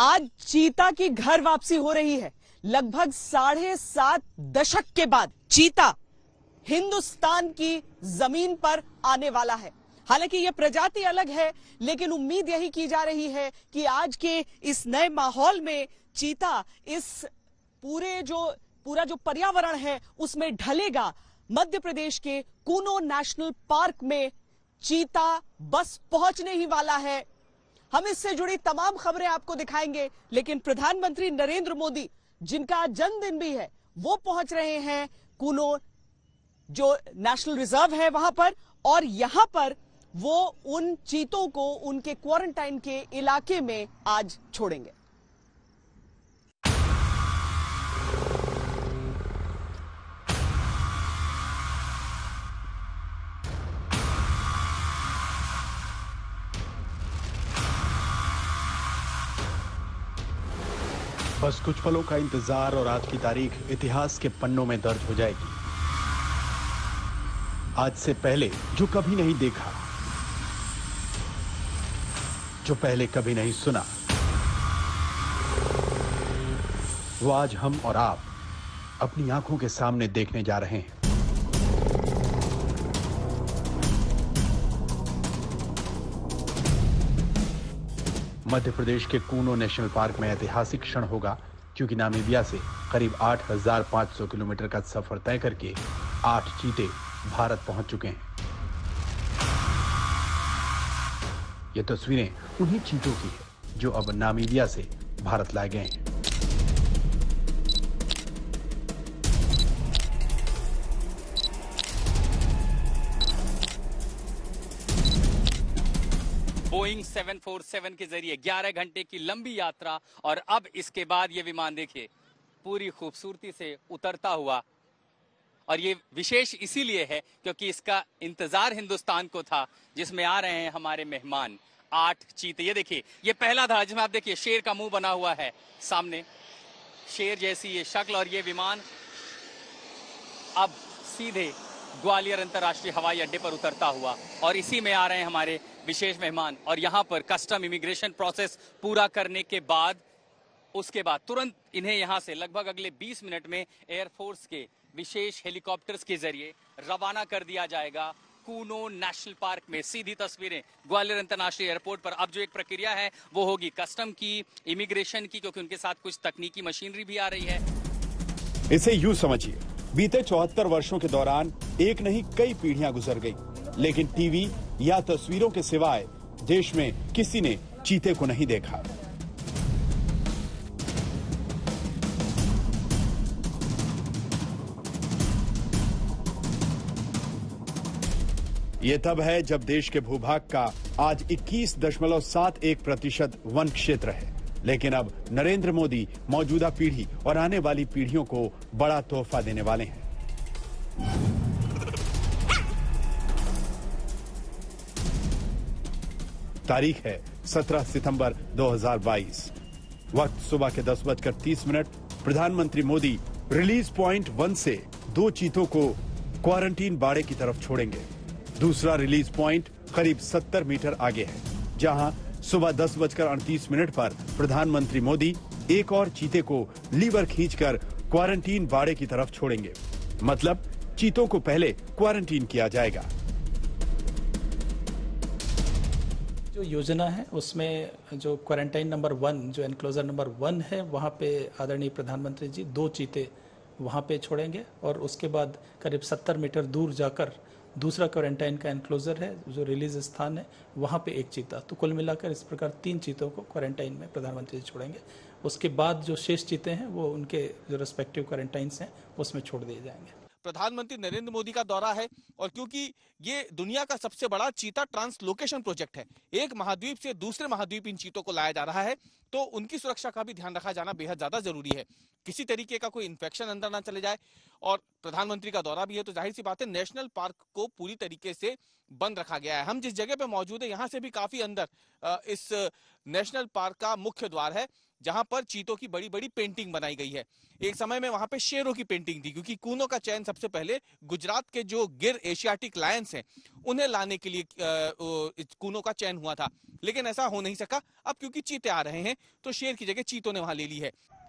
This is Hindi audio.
आज चीता की घर वापसी हो रही है लगभग साढ़े सात दशक के बाद चीता हिंदुस्तान की जमीन पर आने वाला है हालांकि यह प्रजाति अलग है लेकिन उम्मीद यही की जा रही है कि आज के इस नए माहौल में चीता इस पूरे जो पूरा जो पर्यावरण है उसमें ढलेगा मध्य प्रदेश के कूनो नेशनल पार्क में चीता बस पहुंचने ही वाला है हम इससे जुड़ी तमाम खबरें आपको दिखाएंगे लेकिन प्रधानमंत्री नरेंद्र मोदी जिनका जन्मदिन भी है वो पहुंच रहे हैं कूनो जो नेशनल रिजर्व है वहां पर और यहां पर वो उन चीतों को उनके क्वारंटाइन के इलाके में आज छोड़ेंगे बस कुछ पलों का इंतजार और आज की तारीख इतिहास के पन्नों में दर्ज हो जाएगी आज से पहले जो कभी नहीं देखा जो पहले कभी नहीं सुना वो आज हम और आप अपनी आंखों के सामने देखने जा रहे हैं मध्य प्रदेश के कूनो नेशनल पार्क में ऐतिहासिक क्षण होगा क्योंकि नामीबिया से करीब 8,500 किलोमीटर का सफर तय करके आठ चीते भारत पहुंच चुके हैं ये तस्वीरें उन्हीं चीतों की है जो अब नामीबिया से भारत लाए गए हैं बोइंग 747 के जरिए 11 घंटे की लंबी यात्रा और अब इसके बाद ये विमान देखिए पूरी खूबसूरती से उतरता हुआ और ये विशेष इसीलिए है क्योंकि इसका इंतजार हिंदुस्तान को था जिसमें आ रहे हैं हमारे मेहमान आठ चीते ये देखिए ये पहला था जिसमें आप देखिए शेर का मुंह बना हुआ है सामने शेर जैसी ये शक्ल और ये विमान अब सीधे ग्वालियर अंतर्राष्ट्रीय हवाई अड्डे पर उतरता हुआ और इसी में आ रहे हैं हमारे विशेष मेहमान और यहाँ पर कस्टम इमिग्रेशन प्रोसेस पूरा करने के बाद उसके बाद तुरंत इन्हें यहाँ से लगभग अगले 20 मिनट में एयरफोर्स के विशेष हेलीकॉप्टर्स के जरिए रवाना कर दिया जाएगा कूनो नेशनल पार्क में सीधी तस्वीरें ग्वालियर अंतर्राष्ट्रीय एयरपोर्ट पर अब जो एक प्रक्रिया है वो होगी कस्टम की इमिग्रेशन की क्योंकि उनके साथ कुछ तकनीकी मशीनरी भी आ रही है इसे यू समझिए बीते चौहत्तर वर्षों के दौरान एक नहीं कई पीढ़ियां गुजर गई लेकिन टीवी या तस्वीरों के सिवाय देश में किसी ने चीते को नहीं देखा ये तब है जब देश के भूभाग का आज 21.71 प्रतिशत वन क्षेत्र है लेकिन अब नरेंद्र मोदी मौजूदा पीढ़ी और आने वाली पीढ़ियों को बड़ा तोहफा देने वाले हैं तारीख है 17 सितंबर 2022 वक्त सुबह के दस बजकर तीस मिनट प्रधानमंत्री मोदी रिलीज पॉइंट वन से दो चीतों को क्वारंटीन बाड़े की तरफ छोड़ेंगे दूसरा रिलीज पॉइंट करीब 70 मीटर आगे है जहां सुबह दस बजकर अड़तीस मिनट पर प्रधानमंत्री मोदी एक और चीते को लीवर खींचकर क्वारंटीन बाड़े की तरफ छोड़ेंगे मतलब चीतों को पहले क्वारंटीन किया जाएगा जो योजना है उसमें जो क्वारंटाइन नंबर वन जो एनक्लोजर नंबर वन है वहाँ पे आदरणीय प्रधानमंत्री जी दो चीते वहाँ पे छोड़ेंगे और उसके बाद करीब सत्तर मीटर दूर जाकर दूसरा क्वारंटाइन का एनक्लोजर है जो रिलीज स्थान है वहाँ पे एक चीता तो कुल मिलाकर इस प्रकार तीन चीतों को क्वारंटाइन में प्रधानमंत्री जी छोड़ेंगे उसके बाद जो शेष चीते हैं वो उनके जो रेस्पेक्टिव क्वारंटाइंस हैं उसमें छोड़ दिए जाएंगे प्रधानमंत्री नरेंद्र मोदी का दौरा है और क्योंकि ये दुनिया का सबसे बड़ा चीता ट्रांसलोकेशन प्रोजेक्ट है एक महाद्वीप से दूसरे महाद्वीप इन चीतों को लाया जा रहा है तो उनकी सुरक्षा का भी ध्यान रखा जाना बेहद ज्यादा जरूरी है किसी तरीके का कोई इन्फेक्शन अंदर ना चले जाए और प्रधानमंत्री का दौरा भी है तो जाहिर सी बात है नेशनल पार्क को पूरी तरीके से बंद रखा गया है हम जिस जगह पे मौजूद है यहाँ से भी काफी अंदर इस नेशनल पार्क का मुख्य द्वार है जहां पर चीतों की बड़ी बड़ी पेंटिंग बनाई गई है एक समय में वहां पे शेरों की पेंटिंग थी क्योंकि कूनों का चयन सबसे पहले गुजरात के जो गिर एशियाटिक लायंस हैं उन्हें लाने के लिए कूनों का चयन हुआ था लेकिन ऐसा हो नहीं सका अब क्योंकि चीते आ रहे हैं तो शेर की जगह चीतों ने वहां ले ली है